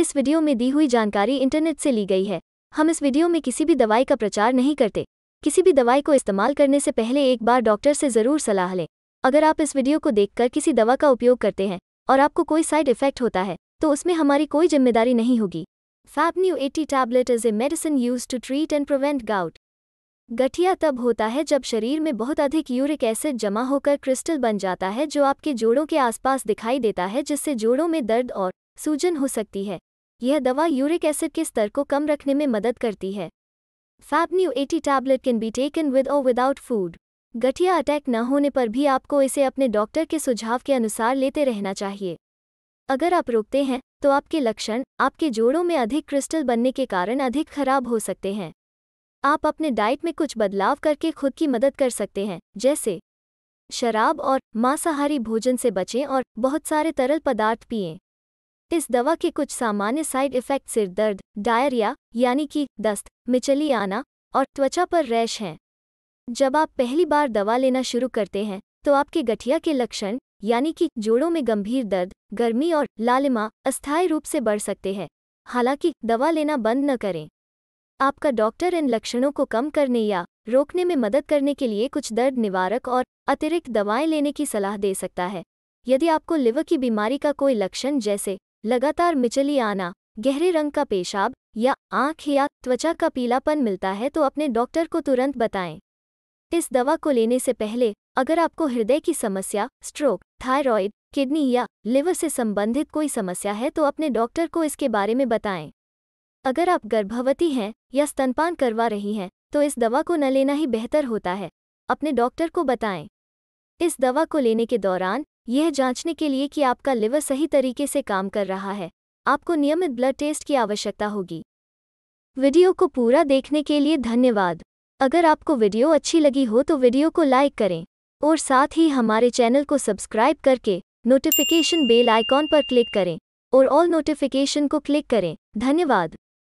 इस वीडियो में दी हुई जानकारी इंटरनेट से ली गई है हम इस वीडियो में किसी भी दवाई का प्रचार नहीं करते किसी भी दवाई को इस्तेमाल करने से पहले एक बार डॉक्टर से ज़रूर सलाह लें अगर आप इस वीडियो को देखकर किसी दवा का उपयोग करते हैं और आपको कोई साइड इफेक्ट होता है तो उसमें हमारी कोई जिम्मेदारी नहीं होगी फैपन्यू eighty tablet is a medicine use to treat and prevent gout गठिया तब होता है जब शरीर में बहुत अधिक यूरिक एसिड जमा होकर क्रिस्टल बन जाता है जो आपके जोड़ों के आसपास दिखाई देता है जिससे जोड़ों में दर्द और सूजन हो सकती है यह दवा यूरिक एसिड के स्तर को कम रखने में मदद करती है फैपन्यू 80 tablet can be taken with और विदाउट फूड गठिया अटैक न होने पर भी आपको इसे अपने डॉक्टर के सुझाव के अनुसार लेते रहना चाहिए अगर आप रोकते हैं तो आपके लक्षण आपके जोड़ों में अधिक क्रिस्टल बनने के कारण अधिक खराब हो सकते हैं आप अपने डाइट में कुछ बदलाव करके खुद की मदद कर सकते हैं जैसे शराब और मांसाहारी भोजन से बचें और बहुत सारे तरल पदार्थ पिएं इस दवा के कुछ सामान्य साइड इफेक्ट सिर दर्द डायरिया यानी कि दस्त मिचली आना और त्वचा पर रैश हैं जब आप पहली बार दवा लेना शुरू करते हैं तो आपके गठिया के लक्षण यानी कि जोड़ों में गंभीर दर्द गर्मी और लालिमा अस्थायी रूप से बढ़ सकते हैं हालांकि दवा लेना बंद न करें आपका डॉक्टर इन लक्षणों को कम करने या रोकने में मदद करने के लिए कुछ दर्द निवारक और अतिरिक्त दवाएं लेने की सलाह दे सकता है यदि आपको लिवर की बीमारी का कोई लक्षण जैसे लगातार मिचली आना गहरे रंग का पेशाब या आंख या त्वचा का पीलापन मिलता है तो अपने डॉक्टर को तुरंत बताएं इस दवा को लेने से पहले अगर आपको हृदय की समस्या स्ट्रोक थायराइड किडनी या लिवर से संबंधित कोई समस्या है तो अपने डॉक्टर को इसके बारे में बताएं अगर आप गर्भवती हैं या स्तनपान करवा रही हैं तो इस दवा को न लेना ही बेहतर होता है अपने डॉक्टर को बताएं इस दवा को लेने के दौरान यह जांचने के लिए कि आपका लिवर सही तरीके से काम कर रहा है आपको नियमित ब्लड टेस्ट की आवश्यकता होगी वीडियो को पूरा देखने के लिए धन्यवाद अगर आपको वीडियो अच्छी लगी हो तो वीडियो को लाइक करें और साथ ही हमारे चैनल को सब्सक्राइब करके नोटिफिकेशन बेल आइकॉन पर क्लिक करें और ऑल नोटिफिकेशन को क्लिक करें धन्यवाद